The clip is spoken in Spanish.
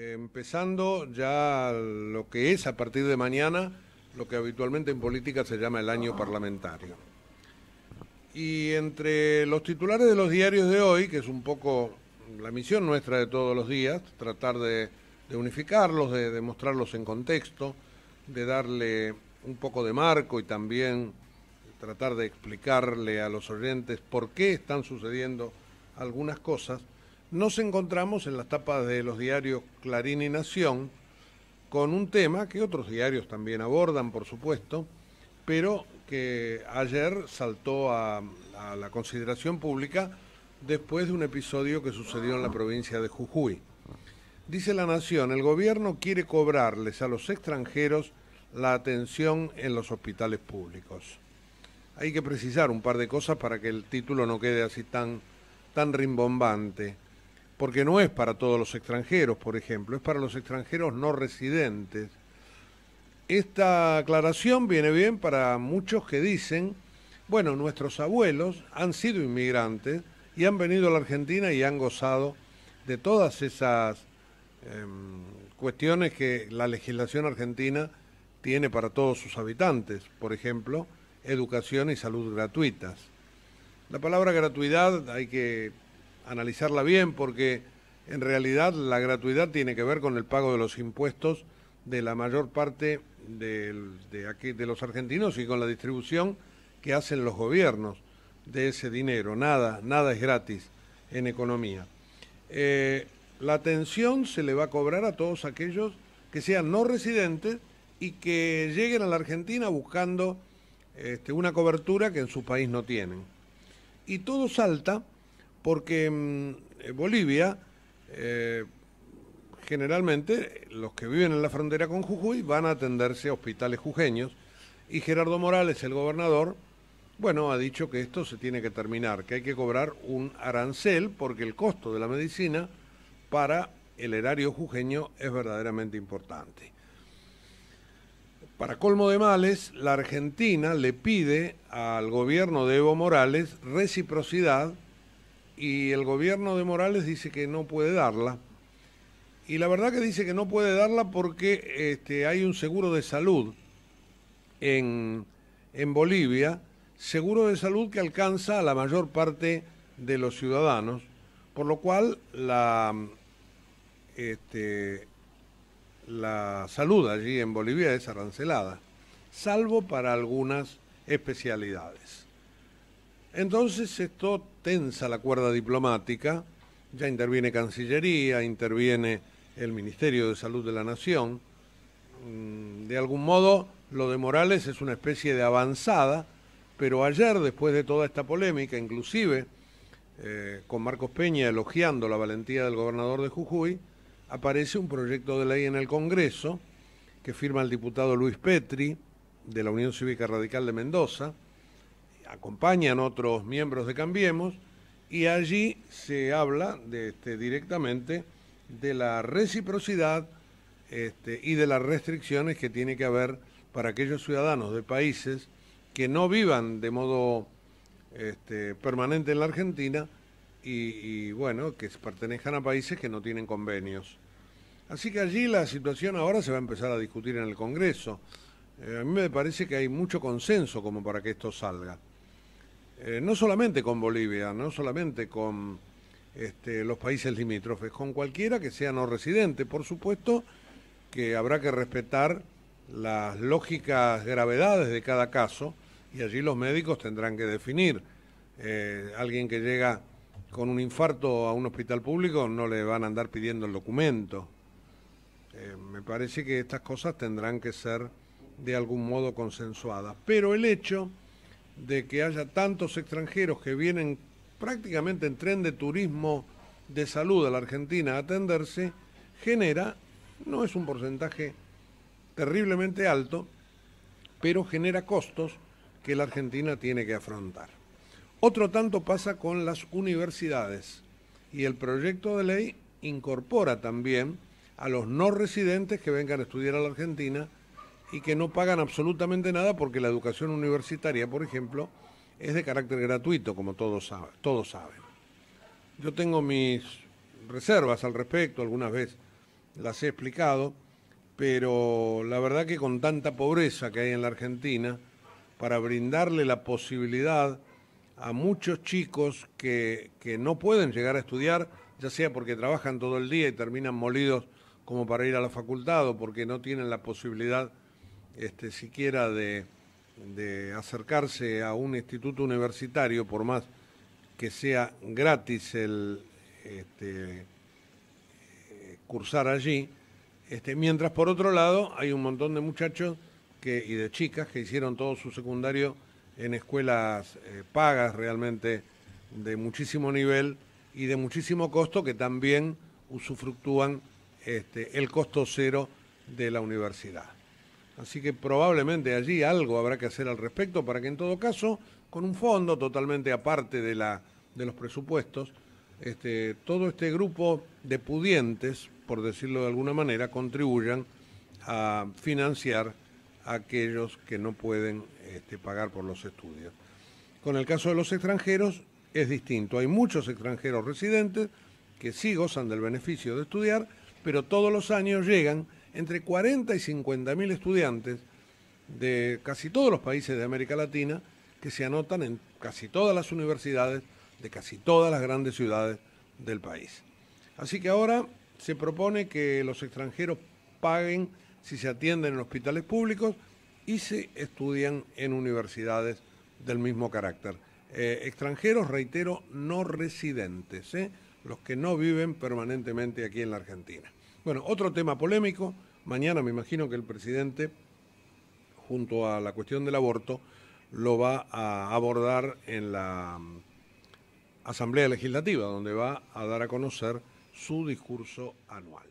Empezando ya lo que es a partir de mañana lo que habitualmente en política se llama el año parlamentario. Y entre los titulares de los diarios de hoy, que es un poco la misión nuestra de todos los días, tratar de, unificarlos, de, de, mostrarlos en contexto, de darle un poco de marco y también tratar de explicarle a los oyentes por qué están sucediendo algunas cosas, nos encontramos en las tapas de los diarios Clarín y Nación con un tema que otros diarios también abordan, por supuesto, pero que ayer saltó a, la consideración pública después de un episodio que sucedió en la provincia de Jujuy. Dice la Nación, el gobierno quiere cobrarles a los extranjeros la atención en los hospitales públicos. Hay que precisar un par de cosas para que el título no quede así tan, tan rimbombante porque no es para todos los extranjeros, por ejemplo, es para los extranjeros no residentes. Esta aclaración viene bien para muchos que dicen, bueno, nuestros abuelos han sido inmigrantes y han venido a la Argentina y han gozado de todas esas em, cuestiones que la legislación argentina tiene para todos sus habitantes, por ejemplo, educación y salud gratuitas. La palabra gratuidad hay que analizarla bien porque en realidad la gratuidad tiene que ver con el pago de los impuestos de la mayor parte de, aquí, de los argentinos y con la distribución que hacen los gobiernos de ese dinero. Nada, nada es gratis en economía. Eh, la atención se le va a cobrar a todos aquellos que sean no residentes y que lleguen a la Argentina buscando este, una cobertura que en su país no tienen. Y todo salta porque mm, en eh, Bolivia, eh, generalmente los que viven en la frontera con Jujuy van a atenderse a hospitales jujeños y Gerardo Morales, el gobernador, bueno, ha dicho que esto se tiene que terminar, que hay que cobrar un arancel porque el costo de la medicina para el erario jujeño es verdaderamente importante. Para colmo de males, la Argentina le pide al gobierno de Evo Morales reciprocidad y el gobierno de Morales dice que no puede darla. Y la verdad que dice que no puede darla porque este, hay un seguro de salud en, Bolivia, seguro de salud que alcanza a la mayor parte de los ciudadanos, por lo cual la, este, la salud allí en Bolivia es arancelada, salvo para algunas especialidades. Entonces esto tensa la cuerda diplomática, ya interviene Cancillería, interviene el Ministerio de Salud de la Nación. Mm, de algún modo, lo de Morales es una especie de avanzada, pero ayer, después de toda esta polémica, inclusive eh, con Marcos Peña elogiando la valentía del gobernador de Jujuy, aparece un proyecto de ley en el Congreso que firma el diputado Luis Petri de la Unión Cívica Radical de Mendoza, acompañan otros miembros de Cambiemos, y allí se habla este, directamente de la reciprocidad este, y de las restricciones que tiene que haber para aquellos ciudadanos de países que no vivan de modo este, permanente en la Argentina y, bueno, que pertenezcan a países que no tienen convenios. Así que allí la situación ahora se va a empezar a discutir en el Congreso. Eh, a mí me parece que hay mucho consenso como para que esto salga. Eh, no solamente con Bolivia, no solamente con este, los países limítrofes, con cualquiera que sea no residente. Por supuesto que habrá que respetar las lógicas gravedades de cada caso y allí los médicos tendrán que definir. Eh, alguien que llega con un infarto a un hospital público no le van a andar pidiendo el documento. Eh, me parece que estas cosas tendrán que ser de algún modo consensuadas. Pero el hecho de que haya tantos extranjeros que vienen prácticamente en tren de turismo de salud a la Argentina a atenderse, genera, no es un porcentaje terriblemente alto, pero genera costos que la Argentina tiene que afrontar. Otro tanto pasa con las universidades y el proyecto de ley incorpora también a los no residentes que vengan a estudiar a la Argentina y que no pagan absolutamente nada porque la educación universitaria, por ejemplo, es de carácter gratuito, como todos, todos saben. Yo tengo mis reservas al respecto, algunas veces las he explicado, pero la verdad que con tanta pobreza que hay en la Argentina, para brindarle la posibilidad a muchos chicos que, que no pueden llegar a estudiar, ya sea porque trabajan todo el día y terminan molidos como para ir a la facultad o porque no tienen la posibilidad este, siquiera de, acercarse a un instituto universitario, por más que sea gratis el este, cursar allí, este, mientras por otro lado hay un montón de muchachos y de chicas que hicieron todo su secundario en escuelas eh, pagas realmente de muchísimo nivel y de muchísimo costo que también usufructúan el costo cero de la universidad. Así que probablemente allí algo habrá que hacer al respecto para que en todo caso, con un fondo totalmente aparte de, los presupuestos, este, todo este grupo de pudientes, por decirlo de alguna manera, contribuyan a financiar a aquellos que no pueden este, pagar por los estudios. Con el caso de los extranjeros es distinto. Hay muchos extranjeros residentes que sí gozan del beneficio de estudiar, pero todos los años llegan entre 40 y 50 mil estudiantes de casi todos los países de América Latina que se anotan en casi todas las universidades de casi todas las grandes ciudades del país. Así que ahora se propone que los extranjeros paguen si se atienden en hospitales públicos y si estudian en universidades del mismo carácter. Eh, extranjeros, reitero, no residentes, ¿eh? los que no viven permanentemente aquí en la Argentina. Bueno, otro tema polémico. Mañana me imagino que el presidente, junto a la cuestión del aborto, lo va a abordar en la mm, Asamblea Legislativa, donde va a dar a conocer su discurso anual.